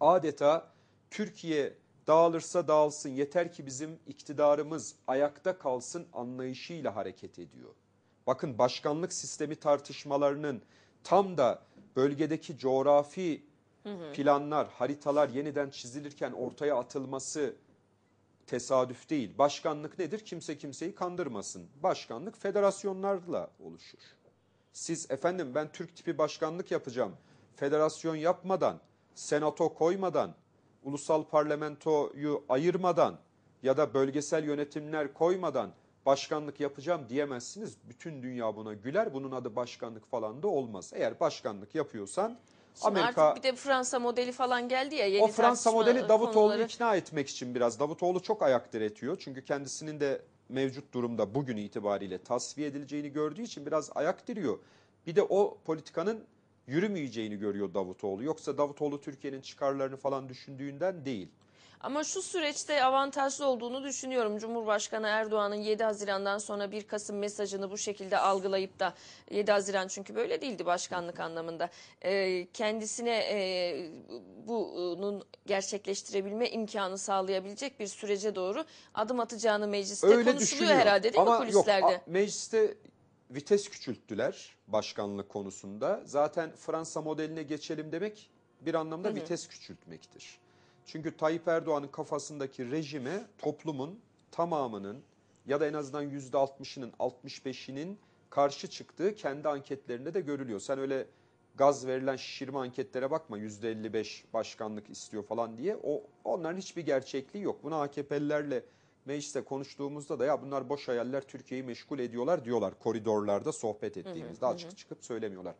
adeta Türkiye dağılırsa dağılsın yeter ki bizim iktidarımız ayakta kalsın anlayışıyla hareket ediyor. Bakın başkanlık sistemi tartışmalarının tam da bölgedeki coğrafi planlar, haritalar yeniden çizilirken ortaya atılması tesadüf değil. Başkanlık nedir? Kimse kimseyi kandırmasın. Başkanlık federasyonlarla oluşur. Siz efendim ben Türk tipi başkanlık yapacağım. Federasyon yapmadan, senato koymadan, ulusal parlamentoyu ayırmadan ya da bölgesel yönetimler koymadan başkanlık yapacağım diyemezsiniz. Bütün dünya buna güler. Bunun adı başkanlık falan da olmaz. Eğer başkanlık yapıyorsan Amerika artık bir de Fransa modeli falan geldi ya. Yeni o Fransa modeli Davutoğlu'nu ikna etmek için biraz. Davutoğlu çok ayak diretiyor. Çünkü kendisinin de mevcut durumda bugün itibariyle tasfiye edileceğini gördüğü için biraz ayak diriyor. Bir de o politikanın yürümeyeceğini görüyor Davutoğlu. Yoksa Davutoğlu Türkiye'nin çıkarlarını falan düşündüğünden değil. Ama şu süreçte avantajlı olduğunu düşünüyorum. Cumhurbaşkanı Erdoğan'ın 7 Haziran'dan sonra 1 Kasım mesajını bu şekilde algılayıp da 7 Haziran çünkü böyle değildi başkanlık anlamında. E, kendisine e, bunun gerçekleştirebilme imkanı sağlayabilecek bir sürece doğru adım atacağını mecliste Öyle konuşuluyor herhalde değil Ama mi kulislerde? Yok, mecliste vites küçülttüler başkanlık konusunda. Zaten Fransa modeline geçelim demek bir anlamda Hı -hı. vites küçültmektir. Çünkü Tayyip Erdoğan'ın kafasındaki rejimi toplumun tamamının ya da en azından yüzde altmışının altmış beşinin karşı çıktığı kendi anketlerinde de görülüyor. Sen öyle gaz verilen şişirme anketlere bakma yüzde elli beş başkanlık istiyor falan diye. O onların hiçbir gerçekliği yok. Bunu AKP'lilerle mecliste konuştuğumuzda da ya bunlar boş hayaller Türkiye'yi meşgul ediyorlar diyorlar koridorlarda sohbet ettiğimizde açık çıkıp söylemiyorlar.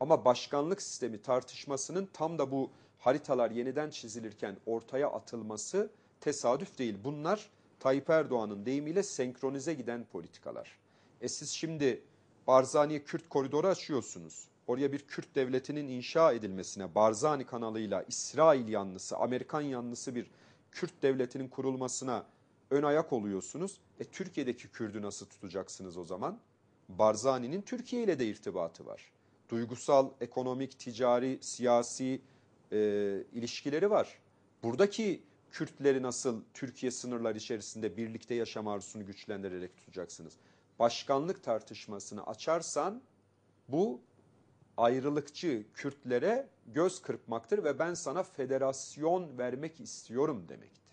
Ama başkanlık sistemi tartışmasının tam da bu haritalar yeniden çizilirken ortaya atılması tesadüf değil. Bunlar Tayyip Erdoğan'ın deyimiyle senkronize giden politikalar. E siz şimdi Barzani'ye Kürt koridoru açıyorsunuz. Oraya bir Kürt devletinin inşa edilmesine Barzani kanalıyla İsrail yanlısı, Amerikan yanlısı bir Kürt devletinin kurulmasına ön ayak oluyorsunuz. E Türkiye'deki Kürt'ü nasıl tutacaksınız o zaman? Barzani'nin Türkiye ile de irtibatı var. Duygusal, ekonomik, ticari, siyasi, e, ilişkileri var. Buradaki Kürtleri nasıl Türkiye sınırları içerisinde birlikte yaşam arzusunu güçlendirerek tutacaksınız? Başkanlık tartışmasını açarsan bu ayrılıkçı Kürtlere göz kırpmaktır ve ben sana federasyon vermek istiyorum demektir.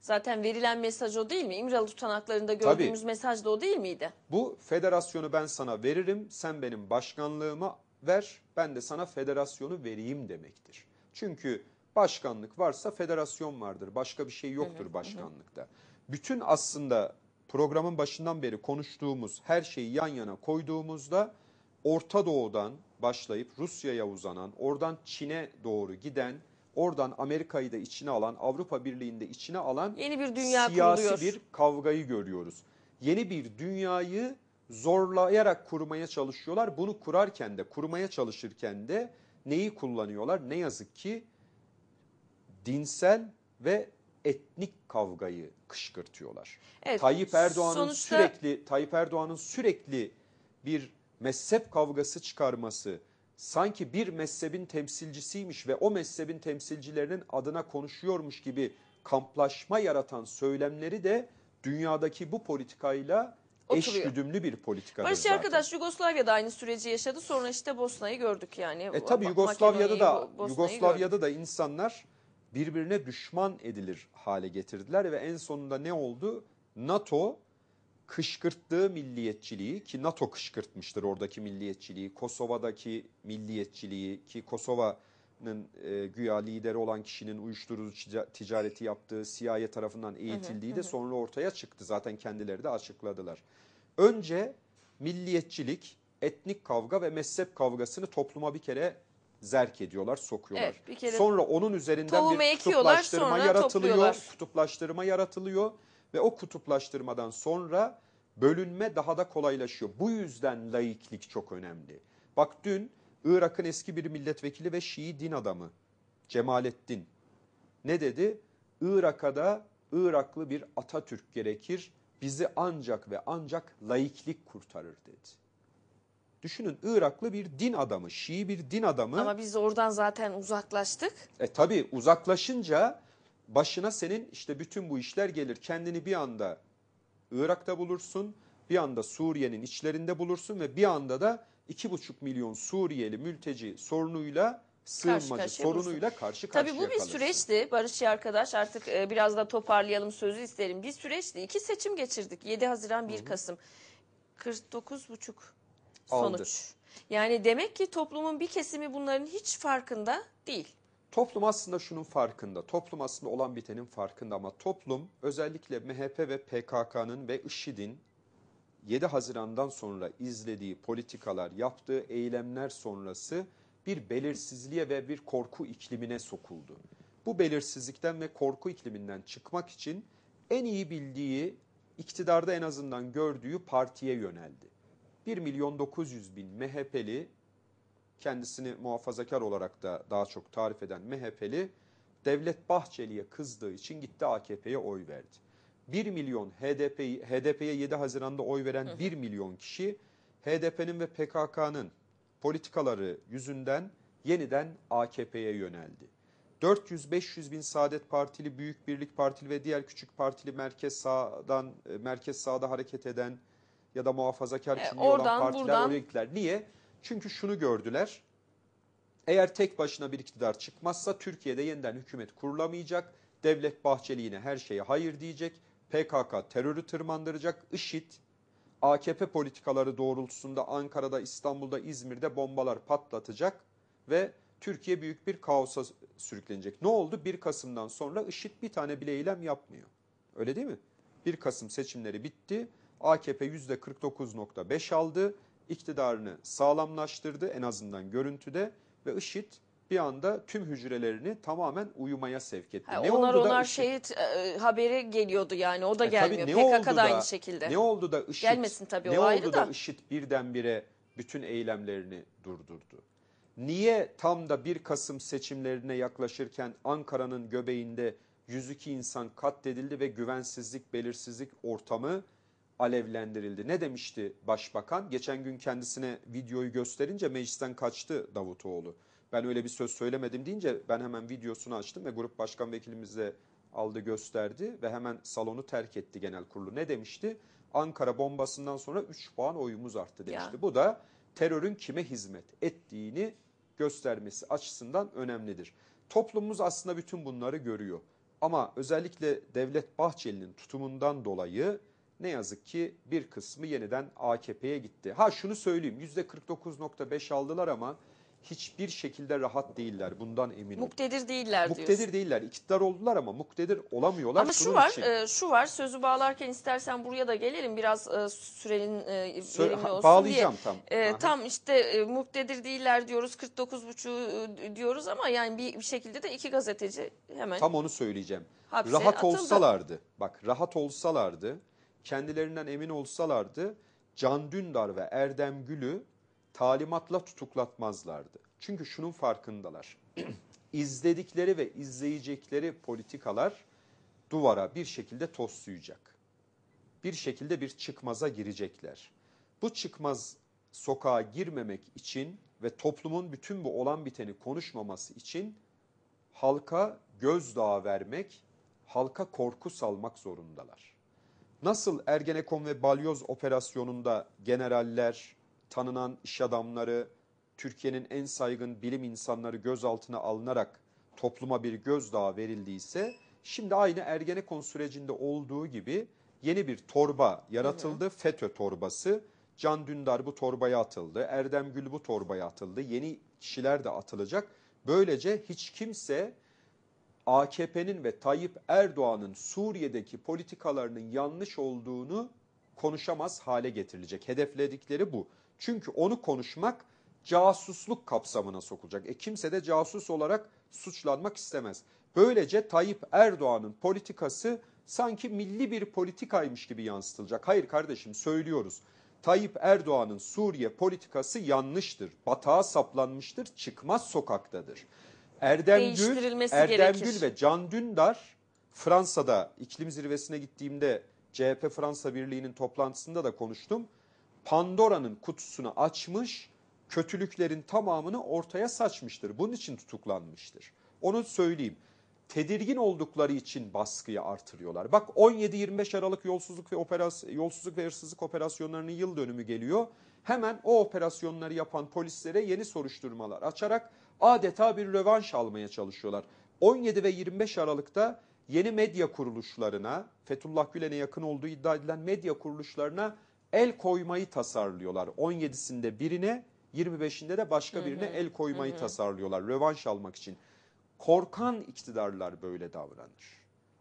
Zaten verilen mesaj o değil mi? İmralı tutanaklarında gördüğümüz Tabii, mesaj da o değil miydi? Bu federasyonu ben sana veririm, sen benim başkanlığımı ver, ben de sana federasyonu vereyim demektir. Çünkü başkanlık varsa federasyon vardır. Başka bir şey yoktur evet. başkanlıkta. Bütün aslında programın başından beri konuştuğumuz her şeyi yan yana koyduğumuzda Orta Doğu'dan başlayıp Rusya'ya uzanan, oradan Çin'e doğru giden, oradan Amerika'yı da içine alan, Avrupa Birliği'nde içine alan yeni bir dünya siyasi kuruluyor. bir kavgayı görüyoruz. Yeni bir dünyayı zorlayarak kurmaya çalışıyorlar. Bunu kurarken de, kurmaya çalışırken de neyi kullanıyorlar? Ne yazık ki dinsel ve etnik kavgayı kışkırtıyorlar. Evet, Tayyip Erdoğan'ın sonuçta... sürekli Tayyip Erdoğan'ın sürekli bir mezhep kavgası çıkarması sanki bir mezhebin temsilcisiymiş ve o mezhebin temsilcilerinin adına konuşuyormuş gibi kamplaşma yaratan söylemleri de dünyadaki bu politikayla oturuyor. Eşgüdümlü bir politika. Barış zaten. arkadaş Yugoslavya'da aynı süreci yaşadı. Sonra işte Bosna'yı gördük yani. E tabii Yugoslavya'da da Yugoslavya'da gördük. da insanlar birbirine düşman edilir hale getirdiler ve en sonunda ne oldu? NATO kışkırttığı milliyetçiliği ki NATO kışkırtmıştır oradaki milliyetçiliği, Kosova'daki milliyetçiliği ki Kosova e, güya lideri olan kişinin uyuşturucu ticareti yaptığı CIA tarafından eğitildiği de sonra ortaya çıktı. Zaten kendileri de açıkladılar. Önce milliyetçilik, etnik kavga ve mezhep kavgasını topluma bir kere zerk ediyorlar, sokuyorlar. Evet, bir kere sonra onun üzerinden bir kutuplaştırma sonra yaratılıyor, kutuplaştırma yaratılıyor ve o kutuplaştırmadan sonra bölünme daha da kolaylaşıyor. Bu yüzden laiklik çok önemli. Bak dün Irak'ın eski bir milletvekili ve Şii din adamı Cemalettin ne dedi? Irak'a da Iraklı bir Atatürk gerekir. Bizi ancak ve ancak laiklik kurtarır dedi. Düşünün Iraklı bir din adamı, Şii bir din adamı. Ama biz oradan zaten uzaklaştık. E tabi uzaklaşınca başına senin işte bütün bu işler gelir. Kendini bir anda Irak'ta bulursun, bir anda Suriye'nin içlerinde bulursun ve bir anda da 2,5 milyon Suriyeli mülteci sorunuyla sığınmacı karşı sorunuyla karşı karşıya Tabii bu bir kalırsın. süreçti Barışçı arkadaş artık e, biraz da toparlayalım sözü isterim. Bir süreçti. iki seçim geçirdik. 7 Haziran 1 Hı -hı. Kasım. 49,5 sonuç. Aldı. Yani demek ki toplumun bir kesimi bunların hiç farkında değil. Toplum aslında şunun farkında. Toplum aslında olan bitenin farkında ama toplum özellikle MHP ve PKK'nın ve IŞİD'in 7 Haziran'dan sonra izlediği politikalar, yaptığı eylemler sonrası bir belirsizliğe ve bir korku iklimine sokuldu. Bu belirsizlikten ve korku ikliminden çıkmak için en iyi bildiği, iktidarda en azından gördüğü partiye yöneldi. 1 milyon 900 bin MHP'li, kendisini muhafazakar olarak da daha çok tarif eden MHP'li, Devlet Bahçeli'ye kızdığı için gitti AKP'ye oy verdi. 1 milyon HDP'yi HDP'ye 7 Haziran'da oy veren 1 milyon kişi HDP'nin ve PKK'nın politikaları yüzünden yeniden AKP'ye yöneldi. 400-500 bin Saadet Partili, Büyük Birlik Partili ve diğer küçük partili merkez sağdan e, merkez sağda hareket eden ya da muhafazakar e, kimliği oradan, olan partiler buradan... oraya gittiler. Niye? Çünkü şunu gördüler. Eğer tek başına bir iktidar çıkmazsa Türkiye'de yeniden hükümet kurulamayacak. Devlet Bahçeli yine her şeye hayır diyecek PKK terörü tırmandıracak, IŞİD AKP politikaları doğrultusunda Ankara'da, İstanbul'da, İzmir'de bombalar patlatacak ve Türkiye büyük bir kaosa sürüklenecek. Ne oldu? 1 Kasım'dan sonra IŞİD bir tane bile eylem yapmıyor. Öyle değil mi? 1 Kasım seçimleri bitti. AKP %49.5 aldı. iktidarını sağlamlaştırdı en azından görüntüde ve IŞİD bir anda tüm hücrelerini tamamen uyumaya sevk etti. Ha, ne onlar oldu onlar IŞİD... şehit e, haberi geliyordu yani o da e, gelmiyor. Tabii, ne PKK'da da, aynı şekilde. Ne oldu da IŞİD, Gelmesin tabii ne o ayrı oldu da. da IŞİD birdenbire bütün eylemlerini durdurdu? Niye tam da 1 Kasım seçimlerine yaklaşırken Ankara'nın göbeğinde 102 insan katledildi ve güvensizlik, belirsizlik ortamı alevlendirildi. Ne demişti başbakan? Geçen gün kendisine videoyu gösterince meclisten kaçtı Davutoğlu ben öyle bir söz söylemedim deyince ben hemen videosunu açtım ve grup başkan vekilimize aldı gösterdi ve hemen salonu terk etti genel kurulu. Ne demişti? Ankara bombasından sonra 3 puan oyumuz arttı demişti. Ya. Bu da terörün kime hizmet ettiğini göstermesi açısından önemlidir. Toplumumuz aslında bütün bunları görüyor. Ama özellikle Devlet Bahçeli'nin tutumundan dolayı ne yazık ki bir kısmı yeniden AKP'ye gitti. Ha şunu söyleyeyim %49.5 aldılar ama hiçbir şekilde rahat değiller. Bundan eminim. Muktedir değiller muktedir diyorsun. Muktedir değiller. İktidar oldular ama muktedir olamıyorlar. Ama şu var, E, şu var. Sözü bağlarken istersen buraya da gelelim. Biraz e, sürenin e, Sö olsun Bağlayacağım diye. tam. E, tam işte e, muktedir değiller diyoruz. 49,5 e, diyoruz ama yani bir, bir şekilde de iki gazeteci hemen. Tam onu söyleyeceğim. Hapse rahat atıldı. olsalardı. Bak rahat olsalardı. Kendilerinden emin olsalardı. Can Dündar ve Erdem Gül'ü talimatla tutuklatmazlardı. Çünkü şunun farkındalar. İzledikleri ve izleyecekleri politikalar duvara bir şekilde toslayacak. Bir şekilde bir çıkmaza girecekler. Bu çıkmaz sokağa girmemek için ve toplumun bütün bu olan biteni konuşmaması için halka gözdağı vermek, halka korku salmak zorundalar. Nasıl Ergenekon ve Balyoz operasyonunda generaller, tanınan iş adamları, Türkiye'nin en saygın bilim insanları gözaltına alınarak topluma bir gözdağı verildiyse şimdi aynı Ergenekon sürecinde olduğu gibi yeni bir torba yaratıldı. Hı hı. FETÖ torbası. Can Dündar bu torbaya atıldı. Erdem Gül bu torbaya atıldı. Yeni kişiler de atılacak. Böylece hiç kimse AKP'nin ve Tayyip Erdoğan'ın Suriye'deki politikalarının yanlış olduğunu konuşamaz hale getirilecek. Hedefledikleri bu. Çünkü onu konuşmak casusluk kapsamına sokulacak. E kimse de casus olarak suçlanmak istemez. Böylece Tayyip Erdoğan'ın politikası sanki milli bir politikaymış gibi yansıtılacak. Hayır kardeşim söylüyoruz. Tayyip Erdoğan'ın Suriye politikası yanlıştır. Batağa saplanmıştır, çıkmaz sokaktadır. Erdemgül, Erdemgül ve Can Dündar Fransa'da iklim zirvesine gittiğimde CHP Fransa Birliği'nin toplantısında da konuştum. Pandora'nın kutusunu açmış, kötülüklerin tamamını ortaya saçmıştır. Bunun için tutuklanmıştır. Onu söyleyeyim. Tedirgin oldukları için baskıyı artırıyorlar. Bak 17-25 Aralık yolsuzluk ve operasyon yolsuzluk ve hırsızlık operasyonlarının yıl dönümü geliyor. Hemen o operasyonları yapan polislere yeni soruşturmalar açarak adeta bir rövanş almaya çalışıyorlar. 17 ve 25 Aralık'ta yeni medya kuruluşlarına, Fethullah Gülen'e yakın olduğu iddia edilen medya kuruluşlarına el koymayı tasarlıyorlar. 17'sinde birine 25'inde de başka hı hı. birine el koymayı hı hı. tasarlıyorlar rövanş almak için. Korkan iktidarlar böyle davranır.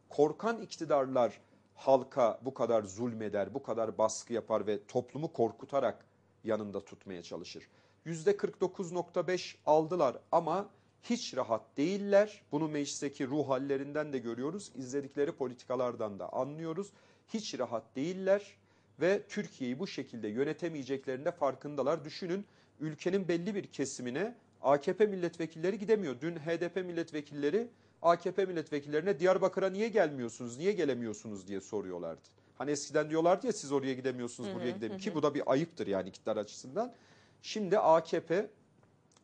Korkan iktidarlar halka bu kadar zulmeder, bu kadar baskı yapar ve toplumu korkutarak yanında tutmaya çalışır. %49.5 aldılar ama hiç rahat değiller. Bunu meclisteki ruh hallerinden de görüyoruz. izledikleri politikalardan da anlıyoruz. Hiç rahat değiller ve Türkiye'yi bu şekilde yönetemeyeceklerinde farkındalar. Düşünün ülkenin belli bir kesimine AKP milletvekilleri gidemiyor. Dün HDP milletvekilleri AKP milletvekillerine Diyarbakır'a niye gelmiyorsunuz, niye gelemiyorsunuz diye soruyorlardı. Hani eskiden diyorlardı ya siz oraya gidemiyorsunuz, hı hı, buraya gidemiyorsunuz ki bu da bir ayıptır yani iktidar açısından. Şimdi AKP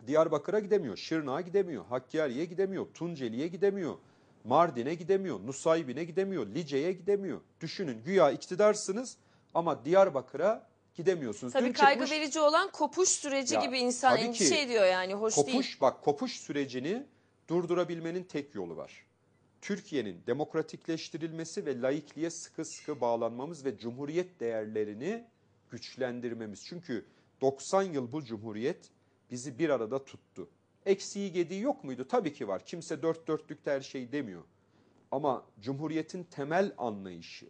Diyarbakır'a gidemiyor, Şırnak'a gidemiyor, Hakkari'ye gidemiyor, Tunceli'ye gidemiyor, Mardin'e gidemiyor, Nusaybin'e gidemiyor, Lice'ye gidemiyor. Düşünün güya iktidarsınız ama Diyarbakır'a gidemiyorsunuz. Tabii Dün kaygı çıkmış, verici olan kopuş süreci ya, gibi insan endişe ki, ediyor yani hoş kopuş, değil. Bak kopuş sürecini durdurabilmenin tek yolu var. Türkiye'nin demokratikleştirilmesi ve laikliğe sıkı sıkı bağlanmamız ve cumhuriyet değerlerini güçlendirmemiz. Çünkü 90 yıl bu cumhuriyet bizi bir arada tuttu. Eksiği gediği yok muydu? Tabii ki var. Kimse dört dörtlükte her şey demiyor. Ama cumhuriyetin temel anlayışı,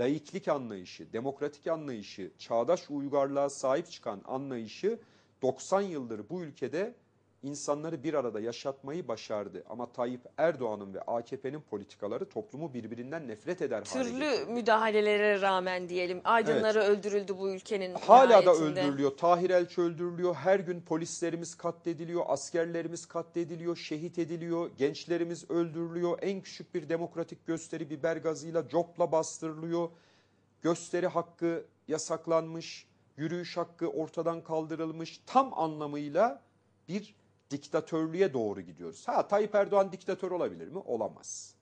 laiklik anlayışı, demokratik anlayışı, çağdaş uygarlığa sahip çıkan anlayışı 90 yıldır bu ülkede insanları bir arada yaşatmayı başardı. Ama Tayyip Erdoğan'ın ve AKP'nin politikaları toplumu birbirinden nefret eder Türlü hale getirdi. müdahalelere rağmen diyelim aydınları evet. öldürüldü bu ülkenin. Hala nihayetinde. da öldürülüyor. Tahir Elçi öldürülüyor. Her gün polislerimiz katlediliyor, askerlerimiz katlediliyor, şehit ediliyor, gençlerimiz öldürülüyor. En küçük bir demokratik gösteri biber gazıyla copla bastırılıyor. Gösteri hakkı yasaklanmış, yürüyüş hakkı ortadan kaldırılmış. Tam anlamıyla bir diktatörlüğe doğru gidiyoruz. Ha Tayyip Erdoğan diktatör olabilir mi? Olamaz.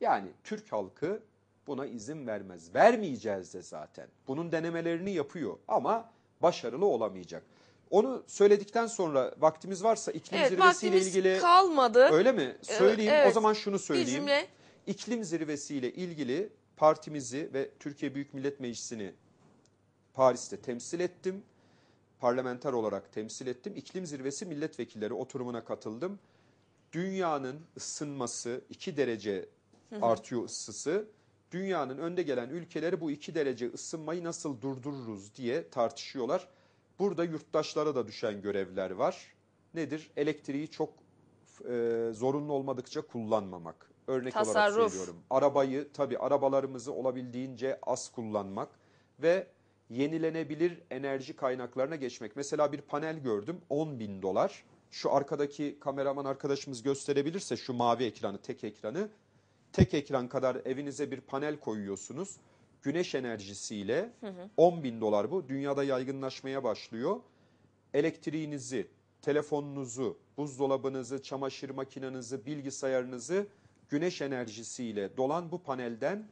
Yani Türk halkı buna izin vermez. Vermeyeceğiz de zaten. Bunun denemelerini yapıyor ama başarılı olamayacak. Onu söyledikten sonra vaktimiz varsa iklim evet, zirvesiyle ilgili Evet. kalmadı. Öyle mi? Ee, söyleyeyim. Evet, o zaman şunu söyleyeyim. Bir cümle. İklim zirvesiyle ilgili partimizi ve Türkiye Büyük Millet Meclisi'ni Paris'te temsil ettim parlamenter olarak temsil ettim. İklim zirvesi milletvekilleri oturumuna katıldım. Dünyanın ısınması 2 derece artıyor ısısı. Dünyanın önde gelen ülkeleri bu 2 derece ısınmayı nasıl durdururuz diye tartışıyorlar. Burada yurttaşlara da düşen görevler var. Nedir? Elektriği çok e, zorunlu olmadıkça kullanmamak. Örnek Tasarruf. olarak söylüyorum. Arabayı tabii arabalarımızı olabildiğince az kullanmak ve yenilenebilir enerji kaynaklarına geçmek. Mesela bir panel gördüm 10 bin dolar. Şu arkadaki kameraman arkadaşımız gösterebilirse şu mavi ekranı tek ekranı. Tek ekran kadar evinize bir panel koyuyorsunuz. Güneş enerjisiyle hı hı. 10 bin dolar bu. Dünyada yaygınlaşmaya başlıyor. Elektriğinizi, telefonunuzu, buzdolabınızı, çamaşır makinenizi, bilgisayarınızı güneş enerjisiyle dolan bu panelden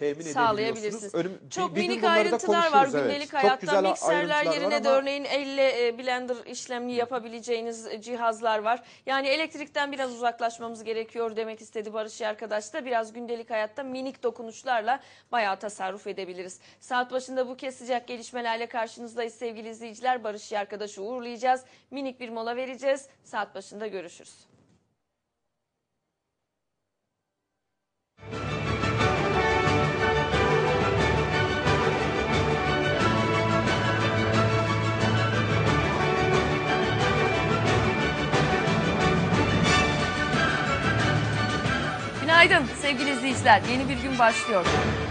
temin sağlayabilirsiniz. Önüm, Çok bir, minik ayrıntılar var gündelik evet. hayatta. Mikserler yerine de örneğin elle e, blender işlemli yapabileceğiniz e, cihazlar var. Yani elektrikten biraz uzaklaşmamız gerekiyor demek istedi Barış arkadaş da. Biraz gündelik hayatta minik dokunuşlarla bayağı tasarruf edebiliriz. Saat başında bu kez sıcak gelişmelerle karşınızdayız sevgili izleyiciler. Barış arkadaşı uğurlayacağız. Minik bir mola vereceğiz. Saat başında görüşürüz. Günaydın sevgili izleyiciler. Yeni bir gün başlıyor.